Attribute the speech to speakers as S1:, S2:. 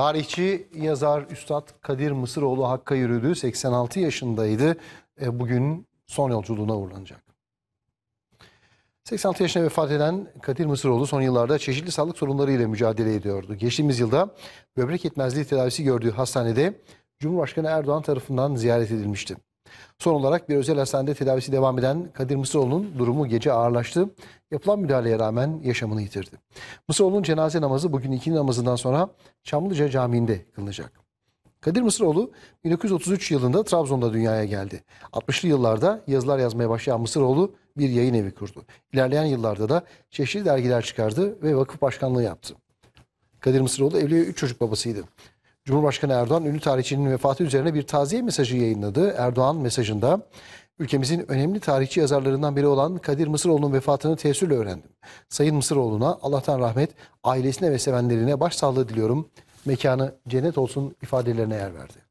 S1: Tarihçi, yazar, Üstad Kadir Mısıroğlu Hakk'a yürüdü. 86 yaşındaydı. E, bugün son yolculuğuna uğurlanacak. 86 yaşına vefat eden Kadir Mısıroğlu son yıllarda çeşitli sağlık sorunları ile mücadele ediyordu. Geçtiğimiz yılda böbrek yetmezliği tedavisi gördüğü hastanede Cumhurbaşkanı Erdoğan tarafından ziyaret edilmişti. Son olarak bir özel hastanede tedavisi devam eden Kadir Mısıroğlu'nun durumu gece ağırlaştı. Yapılan müdahaleye rağmen yaşamını yitirdi. Mısıroğlu'nun cenaze namazı bugün ikinci namazından sonra Çamlıca Camii'nde kılınacak. Kadir Mısıroğlu 1933 yılında Trabzon'da dünyaya geldi. 60'lı yıllarda yazılar yazmaya başlayan Mısıroğlu bir yayın evi kurdu. İlerleyen yıllarda da çeşitli dergiler çıkardı ve vakıf başkanlığı yaptı. Kadir Mısıroğlu evli 3 çocuk babasıydı. Cumhurbaşkanı Erdoğan ünlü tarihçinin vefatı üzerine bir taziye mesajı yayınladı. Erdoğan mesajında ülkemizin önemli tarihçi yazarlarından biri olan Kadir Mısıroğlu'nun vefatını teessürle öğrendim. Sayın Mısıroğlu'na Allah'tan rahmet, ailesine ve sevenlerine başsağlığı diliyorum. Mekanı cennet olsun ifadelerine yer verdi.